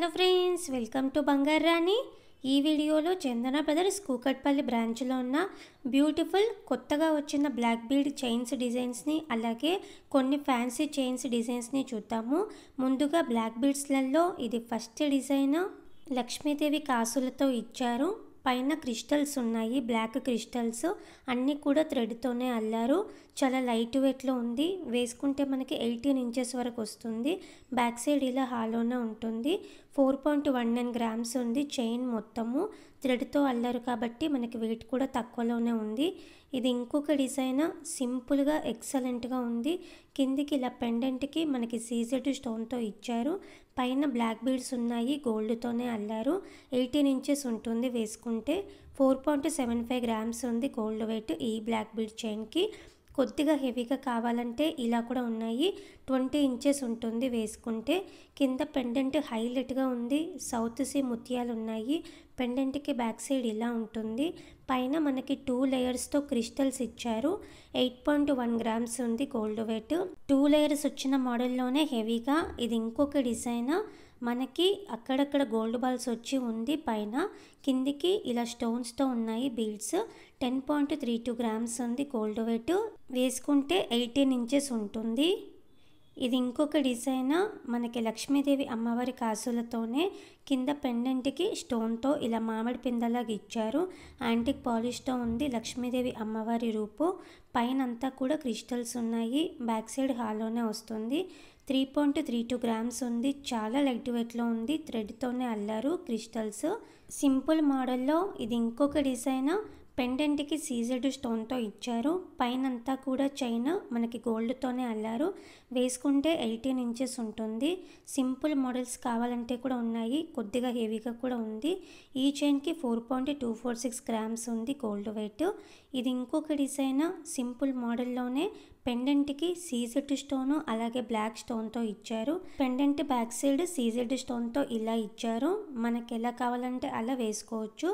hello friends welcome to బంగారు రాణి ఈ వీడియోలో చందన బ్రదర్స్ కూకట్పల్లి బ్రాంచ్లో ఉన్న బ్యూటిఫుల్ కొత్తగా వచ్చిన బ్లాక్ బీల్డ్ చైన్స్ డిజైన్స్ని అలాగే కొన్ని ఫ్యాన్సీ చైన్స్ డిజైన్స్ని చూద్దాము ముందుగా బ్లాక్ బీల్డ్స్లలో ఇది ఫస్ట్ డిజైన్ లక్ష్మీదేవి కాసులతో ఇచ్చారు పైన క్రిస్టల్స్ ఉన్నాయి బ్లాక్ క్రిస్టల్స్ అన్నీ కూడా థ్రెడ్తోనే అల్లారు చాలా లైట్ వెయిట్లో ఉంది వేసుకుంటే మనకి ఎయిటీన్ ఇంచెస్ వరకు వస్తుంది బ్యాక్ సైడ్ ఇలా హాలోనే ఉంటుంది four point one nine grams ఉంది చైన్ మొత్తము థ్రెడ్తో అల్లారు కాబట్టి మనకి వెయిట్ కూడా తక్కువలోనే ఉంది ఇది ఇంకొక డిజైన్ సింపుల్గా ఎక్సలెంట్గా ఉంది కిందికి ఇలా పెండెంట్కి మనకి సీజెడ్ స్టోన్తో ఇచ్చారు పైన బ్లాక్ బీడ్స్ ఉన్నాయి గోల్డ్తోనే అల్లారు ఎయిటీన్ ఇంచెస్ ఉంటుంది వేసుకుంటే four point seven five grams ఉంది గోల్డ్ వెయిట్ ఈ బ్లాక్ బీడ్ చైన్కి కొద్దిగా హెవీగా కావాలంటే ఇలా కూడా ఉన్నాయి ట్వంటీ ఇంచెస్ ఉంటుంది వేసుకుంటే కింద పెండెంట్ హైలైట్గా ఉంది సౌత్ సీ ముత్యాలు ఉన్నాయి పెండెంట్కి బ్యాక్ సైడ్ ఇలా ఉంటుంది పైన మనకి టూ లేయర్స్తో క్రిస్టల్స్ ఇచ్చారు ఎయిట్ పాయింట్ వన్ గ్రామ్స్ ఉంది గోల్డ్ వెయిట్ టూ లేయర్స్ వచ్చిన మోడల్లోనే హెవీగా ఇది ఇంకొక డిజైన్ మనకి అక్కడక్కడ గోల్డ్ బాల్స్ వచ్చి ఉంది పైన కిందికి ఇలా స్టోన్స్తో ఉన్నాయి beads ten point three two grams ఉంది గోల్డ్ వెయిట్ వేసుకుంటే ఎయిటీన్ ఇంచెస్ ఉంటుంది ఇది ఇంకొక డిజైన్ మనకి లక్ష్మీదేవి అమ్మవారి కాసులతోనే కింద పెండెంట్కి స్టోన్తో ఇలా మామిడి పిందలాగా ఇచ్చారు యాంటిక్ పాలిష్తో ఉంది లక్ష్మీదేవి అమ్మవారి రూపు పైన అంతా కూడా క్రిస్టల్స్ ఉన్నాయి బ్యాక్ సైడ్ హాల్లోనే వస్తుంది three point three two grams ఉంది చాలా లైట్ వెయిట్లో ఉంది థ్రెడ్తోనే అల్లారు క్రిస్టల్స్ సింపుల్ మోడల్లో ఇది ఇంకొక డిజైన్ పెండెంట్కి సీజెడ్ స్టోన్తో ఇచ్చారు పైనంతా కూడా చైన్ మనకి గోల్డ్తోనే అల్లారు వేసుకుంటే ఎయిటీన్ ఇంచెస్ ఉంటుంది సింపుల్ మోడల్స్ కావాలంటే కూడా ఉన్నాయి కొద్దిగా హెవీగా కూడా ఉంది ఈ చైన్కి four point two four six grams ఉంది గోల్డ్ వెయిట్ ఇది ఇంకొక డిజైన్ సింపుల్ మోడల్లోనే పెండెంట్కి సీజెడ్ స్టోను అలాగే బ్లాక్ స్టోన్తో ఇచ్చారు పెండెంట్ బ్యాక్ సైడ్ సీజెడ్ స్టోన్తో ఇలా ఇచ్చారు మనకి ఎలా కావాలంటే అలా వేసుకోవచ్చు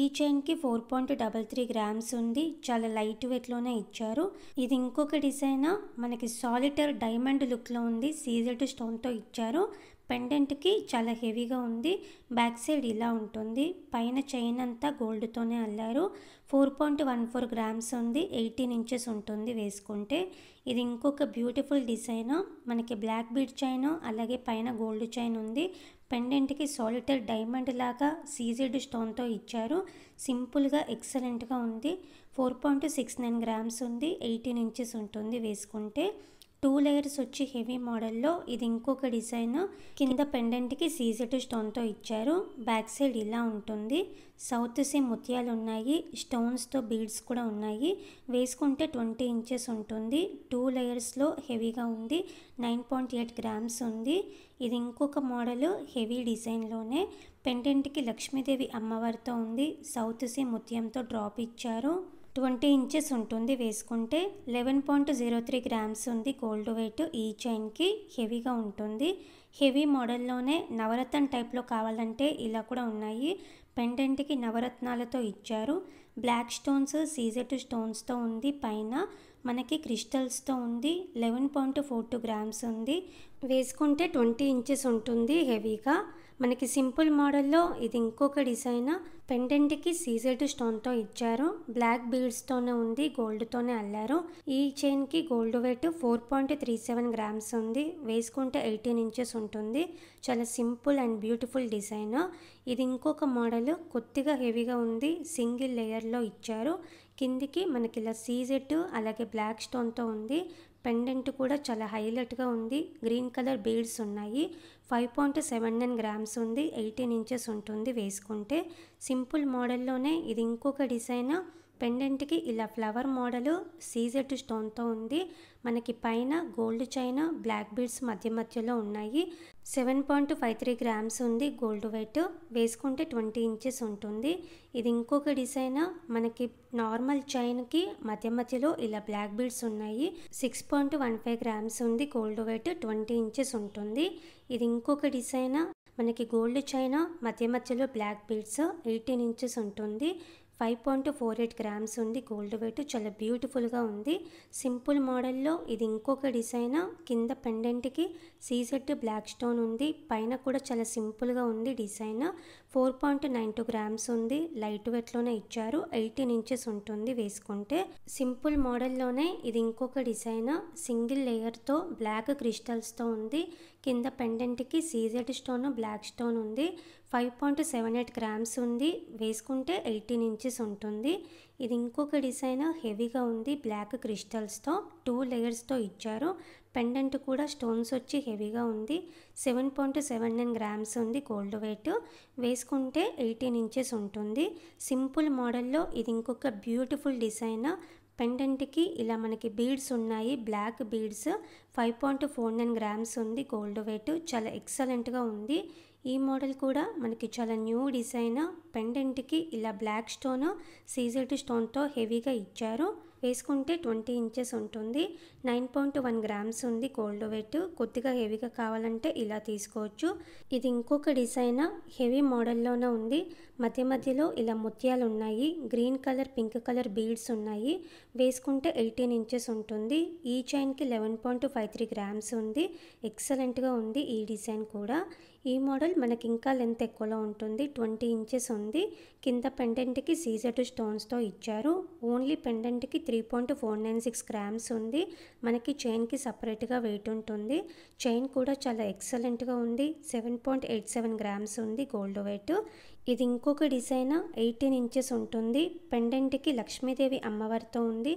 ఈ చైన్కి four point double three grams ఉంది చాలా లైట్ వెయిట్లోనే ఇచ్చారు ఇది ఇంకొక డిజైన్ మనకి సాలిటర్ డైమండ్ లుక్లో ఉంది సీజెడ్ స్టోన్తో ఇచ్చారు పెండెంట్కి చాలా హెవీగా ఉంది బ్యాక్ సైడ్ ఇలా ఉంటుంది పైన చైన్ అంతా గోల్డ్తోనే అల్లారు four point one four grams ఉంది ఎయిటీన్ ఇంచెస్ ఉంటుంది వేసుకుంటే ఇది ఇంకొక బ్యూటిఫుల్ డిజైన్ మనకి బ్లాక్ బీడ్ చైన్ అలాగే పైన గోల్డ్ చైన్ ఉంది పెండెంట్కి సాలిటర్ డైమండ్ లాగా సీజెడ్ స్టోన్తో ఇచ్చారు సింపుల్గా ఎక్సలెంట్గా ఉంది four point six nine grams ఉంది ఎయిటీన్ ఇంచెస్ ఉంటుంది వేసుకుంటే టూ లేయర్స్ వచ్చి హెవీ మోడల్లో ఇది ఇంకొక డిజైన్ కింద పెండెంట్కి సీజెట్ స్టోన్తో ఇచ్చారు బ్యాక్ సైడ్ ఇలా ఉంటుంది సౌత్ సేమ్ ముత్యాలు ఉన్నాయి స్టోన్స్తో బీడ్స్ కూడా ఉన్నాయి వేసుకుంటే ట్వంటీ ఇంచెస్ ఉంటుంది టూ లేయర్స్లో హెవీగా ఉంది నైన్ పాయింట్ ఎయిట్ గ్రామ్స్ ఉంది ఇది ఇంకొక మోడల్ హెవీ డిజైన్లోనే పెండెంట్కి లక్ష్మీదేవి అమ్మవారితో ఉంది సౌత్ సీ ముత్యంతో డ్రాప్ ఇచ్చారు ట్వంటీ ఇంచెస్ ఉంటుంది వేసుకుంటే eleven point zero three grams ఉంది గోల్డ్ వెయిట్ ఈ చైన్కి హెవీగా ఉంటుంది హెవీ మోడల్లోనే నవరత్న టైప్లో కావాలంటే ఇలా కూడా ఉన్నాయి పెండెంట్కి నవరత్నాలతో ఇచ్చారు బ్లాక్ స్టోన్స్ సీజెట్ స్టోన్స్తో ఉంది పైన మనకి క్రిస్టల్స్తో ఉంది eleven point four two grams ఉంది వేసుకుంటే ట్వంటీ ఇంచెస్ ఉంటుంది హెవీగా మనకి సింపుల్ మోడల్లో ఇది ఇంకొక డిజైన్ పెండెంట్కి సీజెడ్ స్టోన్తో ఇచ్చారు బ్లాక్ బీడ్స్తోనే ఉంది గోల్డ్తోనే అల్లారు ఈ చైన్కి gold weight four point three seven grams ఉంది వేసుకుంటే ఎయిటీన్ ఇంచెస్ ఉంటుంది చాలా సింపుల్ అండ్ బ్యూటిఫుల్ డిజైన్ ఇది ఇంకొక మోడల్ కొద్దిగా హెవీగా ఉంది సింగిల్ లేయర్లో ఇచ్చారు కిందికి మనకి ఇలా సీజెట్ అలాగే బ్లాక్ స్టోన్తో ఉంది పెండెంట్ కూడా చాలా హైలైట్గా ఉంది గ్రీన్ కలర్ బీడ్స్ ఉన్నాయి five point seven nine grams ఉంది ఎయిటీన్ ఇంచెస్ ఉంటుంది వేసుకుంటే సింపుల్ మోడల్లోనే ఇది ఇంకొక డిజైన్ పెండెంట్కి ఇలా ఫ్లవర్ మోడల్ సీజెట్ స్టోన్తో ఉంది మనకి పైన గోల్డ్ చైన్ బ్లాక్ బీడ్స్ మధ్య మధ్యలో ఉన్నాయి seven point five three grams ఉంది గోల్డ్ వెయిట్ వేసుకుంటే ట్వంటీ ఇంచెస్ ఉంటుంది ఇది ఇంకొక డిజైన్ మనకి నార్మల్ చైన్కి మధ్య మధ్యలో ఇలా బ్లాక్ బీడ్స్ ఉన్నాయి six point one five grams ఉంది గోల్డ్ వెయిట్ ట్వంటీ ఇంచెస్ ఉంటుంది ఇది ఇంకొక డిజైన్ మనకి గోల్డ్ చైన్ మధ్య మధ్యలో బ్లాక్ బీడ్స్ ఎయిటీన్ ఇంచెస్ ఉంటుంది five point four eight grams ఉంది గోల్డ్ వెయిట్ చాలా బ్యూటిఫుల్గా ఉంది సింపుల్ మోడల్లో ఇది ఇంకొక డిజైన్ కింద పెండెంట్కి సీజెట్ బ్లాక్ స్టోన్ ఉంది పైన కూడా చాలా సింపుల్గా ఉంది design four point nine two grams ఉంది లైట్ వెయిట్లోనే ఇచ్చారు ఎయిటీన్ ఇంచెస్ ఉంటుంది వేసుకుంటే సింపుల్ మోడల్లోనే ఇది ఇంకొక డిజైన్ సింగిల్ లేయర్తో బ్లాక్ క్రిస్టల్స్తో ఉంది కింద పెండెంట్కి సీజెడ్ స్టోన్ బ్లాక్ స్టోన్ ఉంది five point seven eight grams ఉంది వేసుకుంటే ఎయిటీన్ ఇంచెస్ ఉంటుంది ఇది ఇంకొక డిజైన్ హెవీగా ఉంది బ్లాక్ క్రిస్టల్స్తో టూ లేయర్స్తో ఇచ్చారు పెండెంట్ కూడా స్టోన్స్ వచ్చి హెవీగా ఉంది seven point seven nine grams ఉంది గోల్డ్ వెయిట్ వేసుకుంటే ఎయిటీన్ ఇంచెస్ ఉంటుంది సింపుల్ మోడల్లో ఇది ఇంకొక బ్యూటిఫుల్ డిజైన్ పెండెంట్కి ఇలా మనకి బీడ్స్ ఉన్నాయి black beads five point four nine grams ఉంది గోల్డ్ వెయిట్ చాలా ఎక్సలెంట్గా ఉంది ఈ మోడల్ కూడా మనకి చాలా న్యూ డిజైన్ పెండెంట్కి ఇలా బ్లాక్ స్టోన్ సీజెడ్ స్టోన్తో హెవీగా ఇచ్చారు వేసుకుంటే ట్వంటీ ఇంచెస్ ఉంటుంది నైన్ పాయింట్ వన్ గ్రామ్స్ ఉంది గోల్డ్ వెట్ కొద్దిగా హెవీగా కావాలంటే ఇలా తీసుకోవచ్చు ఇది ఇంకొక డిజైన్ హెవీ మోడల్లోనే ఉంది మధ్య మధ్యలో ఇలా ముత్యాలు ఉన్నాయి green colour pink colour beads ఉన్నాయి వేసుకుంటే ఎయిటీన్ ఇంచెస్ ఉంటుంది ఈ చైన్కి eleven point five three grams ఉంది ఎక్సలెంట్గా ఉంది ఈ డిజైన్ కూడా ఈ మోడల్ మనకి ఇంకా లెంత్ ఎక్కువలో ఉంటుంది ట్వంటీ ఇంచెస్ ఉంది కింద పెండెంట్కి సీజెడ్ స్టోన్స్తో ఇచ్చారు ఓన్లీ పెండెంట్కి three point four nine six grams ఉంది మనకి చైన్కి సపరేట్గా వెయిట్ ఉంటుంది చైన్ కూడా చాలా ఎక్సలెంట్గా ఉంది seven point eight seven grams ఉంది గోల్డ్ వెయిట్ ఇది ఇంకొక డిజైన్ ఎయిటీన్ ఇంచెస్ ఉంటుంది పెండెంట్కి లక్ష్మీదేవి అమ్మవారితో ఉంది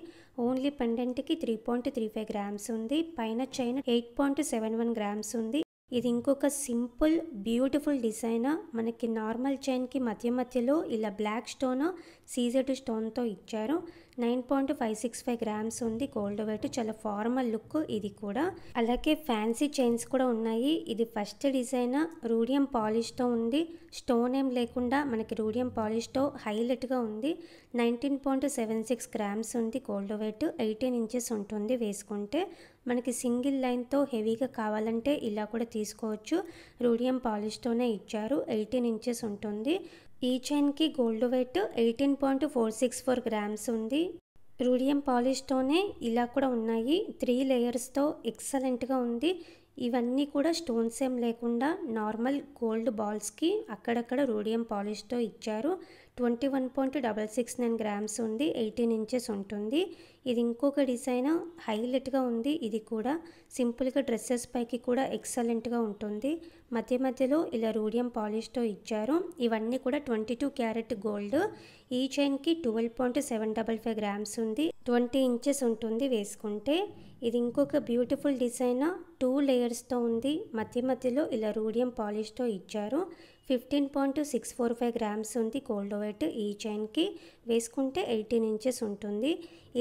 ఓన్లీ పెండెంట్కి three point three five grams ఉంది పైన chain eight point seven one grams ఉంది ఇది ఇంకొక సింపుల్ బ్యూటిఫుల్ డిజైన్ మనకి నార్మల్ చైన్కి మధ్య మధ్యలో ఇలా బ్లాక్ స్టోన్ సీజెడ్ స్టోన్తో ఇచ్చారు nine point five six five grams ఉంది గోల్డ్ వెయిట్ చాలా ఫార్మల్ లుక్ ఇది కూడా అలాగే ఫ్యాన్సీ చైన్స్ కూడా ఉన్నాయి ఇది ఫస్ట్ డిజైన్ రూడియం పాలిష్తో ఉంది స్టోన్ ఏం లేకుండా మనకి రూడియం పాలిష్తో హైలైట్గా ఉంది nineteen point seven six grams ఉంది గోల్డ్ వెయిట్ ఎయిటీన్ ఇంచెస్ ఉంటుంది వేసుకుంటే మనకి సింగిల్ లైన్తో హెవీగా కావాలంటే ఇలా కూడా తీసుకోవచ్చు రూడియం పాలిష్తోనే ఇచ్చారు ఎయిటీన్ ఇంచెస్ ఉంటుంది ఈ చైన్కి gold weight eighteen point four six four grams ఉంది రూడియం పాలిష్తోనే ఇలా కూడా ఉన్నాయి త్రీ లేయర్స్తో ఎక్సలెంట్గా ఉంది ఇవన్నీ కూడా స్టోన్స్ ఏం లేకుండా నార్మల్ గోల్డ్ బాల్స్కి అక్కడక్కడ రూడియం పాలిష్తో ఇచ్చారు twenty one point double six nine grams ఉంది ఎయిటీన్ ఇంచెస్ ఉంటుంది ఇది ఇంకొక డిజైన్ హైలైట్గా ఉంది ఇది కూడా సింపుల్గా డ్రెస్సెస్ పైకి కూడా ఎక్సలెంట్గా ఉంటుంది మధ్య మధ్యలో ఇలా రూడియం పాలిష్తో ఇచ్చారు ఇవన్నీ కూడా ట్వంటీ టూ క్యారెట్ గోల్డ్ ఈ చైన్కి twelve point seven double five grams ఉంది ట్వంటీ ఇంచెస్ ఉంటుంది వేసుకుంటే ఇది ఇంకొక బ్యూటిఫుల్ డిజైన్ టూ లేయర్స్తో ఉంది మధ్య మధ్యలో ఇలా రూడియం పాలిష్తో ఇచ్చారు fifteen point six four five grams ఉంది గోల్డ్ వెయిట్ ఈ చైన్కి వేసుకుంటే ఎయిటీన్ ఇంచెస్ ఉంటుంది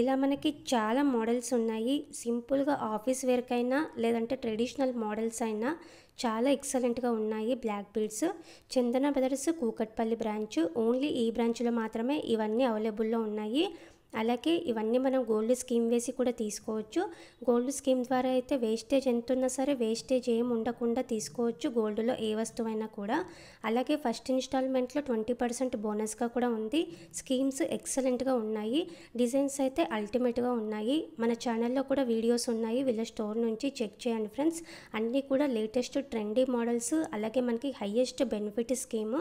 ఇలా మనకి చాలా మోడల్స్ ఉన్నాయి సింపుల్గా ఆఫీస్ వేర్కైనా లేదంటే ట్రెడిషనల్ మోడల్స్ అయినా చాలా ఎక్సలెంట్గా ఉన్నాయి black beads Chandana brothers Kukatpally branch only ఈ బ్రాంచ్లో మాత్రమే ఇవన్నీ అవైలబుల్లో ఉన్నాయి అలాగే ఇవన్నీ మనం గోల్డ్ స్కీమ్ వేసి కూడా తీసుకోవచ్చు గోల్డ్ స్కీమ్ ద్వారా అయితే వేస్టేజ్ ఎంత ఉన్నా సరే వేస్టేజ్ ఏం ఉండకుండా తీసుకోవచ్చు గోల్డ్లో ఏ వస్తువైనా కూడా అలాగే ఫస్ట్ ఇన్స్టాల్మెంట్లో ట్వంటీ పర్సెంట్ బోనస్గా కూడా ఉంది స్కీమ్స్ ఎక్సలెంట్గా ఉన్నాయి డిజైన్స్ అయితే అల్టిమేట్గా ఉన్నాయి మన ఛానల్లో కూడా వీడియోస్ ఉన్నాయి వీళ్ళ స్టోర్ నుంచి చెక్ చేయండి ఫ్రెండ్స్ అన్నీ కూడా లేటెస్ట్ ట్రెండీ మోడల్స్ అలాగే మనకి హయ్యెస్ట్ బెనిఫిట్ స్కీమ్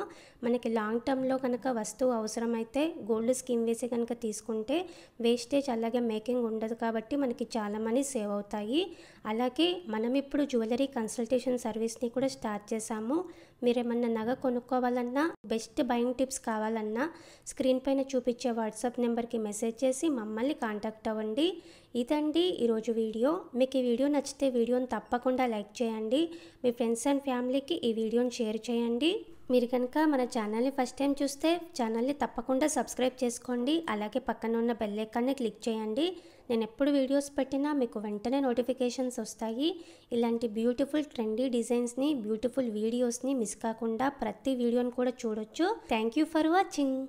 మనకి లాంగ్ టర్మ్లో కనుక వస్తువు అవసరమైతే గోల్డ్ స్కీమ్ వేసి కనుక తీసుకుంటే వేస్టేజ్ అలాగే మేకింగ్ ఉండదు కాబట్టి మనకి చాలా మనీ సేవ్ అవుతాయి అలాగే మనం ఇప్పుడు జ్యువెలరీ కన్సల్టేషన్ సర్వీస్ని కూడా స్టార్ట్ చేశాము ఏమన్నా నగ కొనుక్కోవాలన్నా బెస్ట్ బయింగ్ టిప్స్ కావాలన్నా స్క్రీన్ పైన చూపించే వాట్సాప్ నెంబర్కి మెసేజ్ చేసి మమ్మల్ని కాంటాక్ట్ అవ్వండి ఇదండి ఈరోజు వీడియో మీకు ఈ వీడియో నచ్చితే వీడియోని తప్పకుండా లైక్ చేయండి మీ ఫ్రెండ్స్ అండ్ ఫ్యామిలీకి ఈ వీడియోని షేర్ చేయండి మీరు కనుక మన ఛానల్ని ఫస్ట్ టైం చూస్తే ఛానల్ని తప్పకుండా సబ్స్క్రైబ్ చేసుకోండి అలాగే పక్కన ఉన్న బెల్ ఐకాన్ని క్లిక్ చేయండి నేను ఎప్పుడు వీడియోస్ పెట్టినా మీకు వెంటనే నోటిఫికేషన్స్ వస్తాయి ఇలాంటి బ్యూటిఫుల్ ట్రెండీ డిజైన్స్ని బ్యూటిఫుల్ వీడియోస్ని మిస్ కాకుండా ప్రతి వీడియోని కూడా చూడొచ్చు థ్యాంక్ ఫర్ వాచింగ్